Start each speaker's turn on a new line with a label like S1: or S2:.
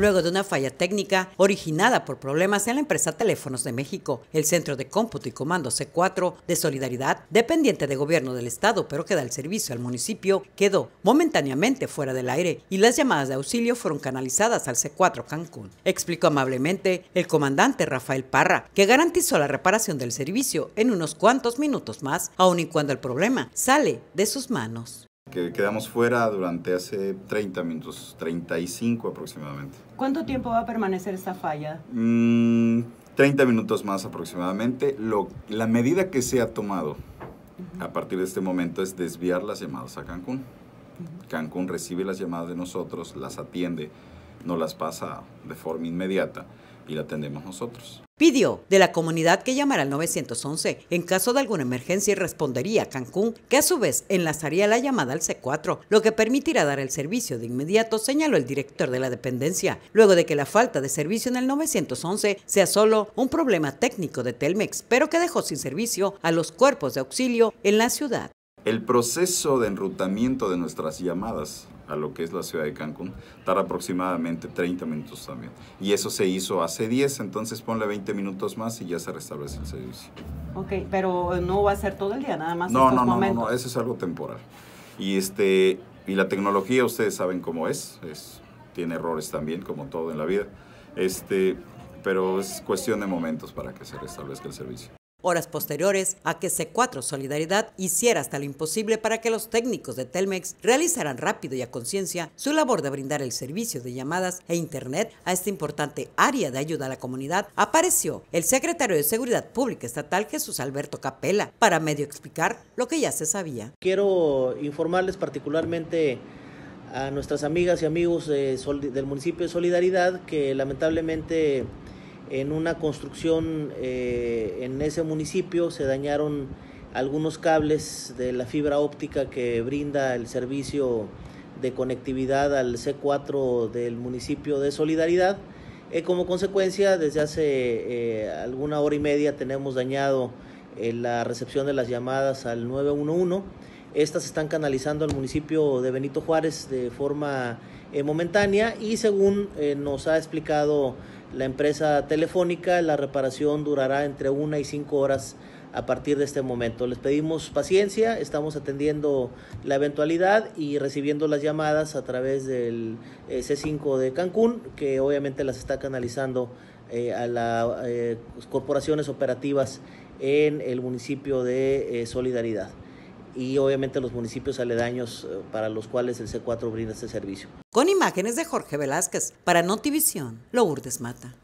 S1: luego de una falla técnica originada por problemas en la empresa Teléfonos de México, el Centro de Cómputo y Comando C4 de Solidaridad, dependiente de gobierno del Estado, pero que da el servicio al municipio, quedó momentáneamente fuera del aire y las llamadas de auxilio fueron canalizadas al C4 Cancún. Explicó amablemente el comandante Rafael Parra, que garantizó la reparación del servicio en unos cuantos minutos más, aun y cuando el problema sale de sus manos
S2: que quedamos fuera durante hace 30 minutos, 35 aproximadamente.
S1: ¿Cuánto tiempo va a permanecer esta falla?
S2: 30 mm, minutos más aproximadamente. Lo, la medida que se ha tomado a partir de este momento es desviar las llamadas a Cancún. Cancún recibe las llamadas de nosotros, las atiende, no las pasa de forma inmediata y la atendemos nosotros.
S1: Pidió de la comunidad que llamara al 911 en caso de alguna emergencia y respondería a Cancún, que a su vez enlazaría la llamada al C4, lo que permitirá dar el servicio de inmediato, señaló el director de la dependencia, luego de que la falta de servicio en el 911 sea solo un problema técnico de Telmex, pero que dejó sin servicio a los cuerpos de auxilio en la ciudad.
S2: El proceso de enrutamiento de nuestras llamadas a lo que es la ciudad de Cancún tarda aproximadamente 30 minutos también. Y eso se hizo hace 10, entonces ponle 20 minutos más y ya se restablece el servicio.
S1: Ok, pero no va a ser todo el día, nada más. No, estos no, no, no, no, eso
S2: es algo temporal. Y, este, y la tecnología, ustedes saben cómo es, es tiene errores también, como todo en la vida. Este, pero es cuestión de momentos para que se restablezca el servicio
S1: horas posteriores a que C4 Solidaridad hiciera hasta lo imposible para que los técnicos de Telmex realizaran rápido y a conciencia su labor de brindar el servicio de llamadas e Internet a esta importante área de ayuda a la comunidad, apareció el secretario de Seguridad Pública Estatal Jesús Alberto Capela para medio explicar lo que ya
S3: se sabía. Quiero informarles particularmente a nuestras amigas y amigos eh, del municipio de Solidaridad que lamentablemente en una construcción eh, en ese municipio se dañaron algunos cables de la fibra óptica que brinda el servicio de conectividad al C4 del municipio de Solidaridad. Eh, como consecuencia, desde hace eh, alguna hora y media tenemos dañado la recepción de las llamadas al 911 estas están canalizando al municipio de Benito Juárez de forma eh, momentánea y según eh, nos ha explicado la empresa telefónica, la reparación durará entre una y cinco horas a partir de este momento. Les pedimos paciencia, estamos atendiendo la eventualidad y recibiendo las llamadas a través del eh, C5 de Cancún, que obviamente las está canalizando a las corporaciones operativas en el municipio de Solidaridad y obviamente los municipios aledaños eh, para los cuales el C4 brinda este servicio.
S1: Con imágenes de Jorge Velázquez, para Notivisión, Lourdes Mata.